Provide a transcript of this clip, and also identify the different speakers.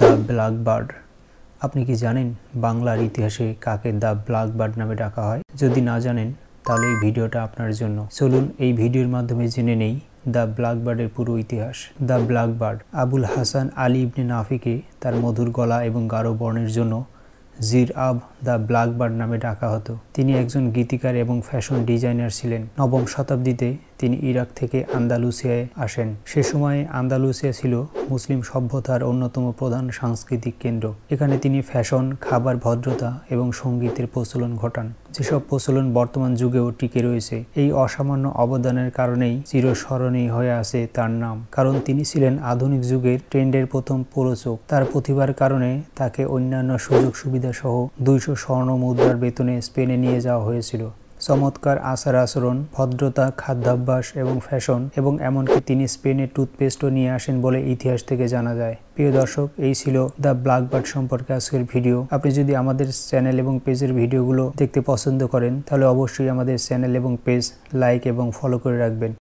Speaker 1: the blackbird আপনি কি জানেন বাংলার ইতিহাসে কাকে দ্য ব্ল্যাকবার্ড নামে ডাকা হয় যদি না জানেন তাহলে এই ভিডিওটা আপনার জন্য চলুন এই ভিডিওর মাধ্যমে জেনে নেই দ্য ব্ল্যাকবার্ডের পুরো ইতিহাস the Blackbird Abul Hasan Ali ibn নাফিকে তার মধুর গলা এবং গাঢ় বর্ণের জন্য জির আব দ্য ব্ল্যাকবার্ড নামে ডাকা হতো তিনি একজন গীতিকার এবং ফ্যাশন ডিজাইনার ছিলেন নবম শতাব্দীতে তিনি ইরাক থেকে আন্দালুসিয়ায় আসেন সে সময়ে আন্দালুসিয়া ছিল মুসলিম সভ্যতার অন্যতম প্রধান সাংস্কৃতিক কেন্দ্র এখানে তিনি ফ্যাশন খাবার ভদ্রতা এবং সঙ্গীতের প্রচলন ঘটান যেসব প্রচলন বর্তমান যুগেও টিকে রয়েছে এই অসামান্য অবদানের কারণেই চিরস্মরণীয় হয়ে আছে তার নাম কারণ তিনি ছিলেন আধুনিক যুগের ট্রেন্ডের প্রথম প্ররোচক তার প্রতিভার কারণে তাকে অন্যান্য সুযোগ সুবিধা সহ দুইশো স্বর্ণ মুদ্রার বেতনে স্পেনে নিয়ে যাওয়া হয়েছিল চমৎকার আচার আচরণ ভদ্রতা খাদ্যাভ্যাস এবং ফ্যাশন এবং এমনকি তিনি স্পেনে টুথপেস্টও নিয়ে আসেন বলে ইতিহাস থেকে জানা যায় প্রিয় দর্শক এই ছিল দ্য বার্ড সম্পর্কে আজকের ভিডিও আপনি যদি আমাদের চ্যানেল এবং পেজের ভিডিওগুলো দেখতে পছন্দ করেন তাহলে অবশ্যই আমাদের চ্যানেল এবং পেজ লাইক এবং ফলো করে রাখবেন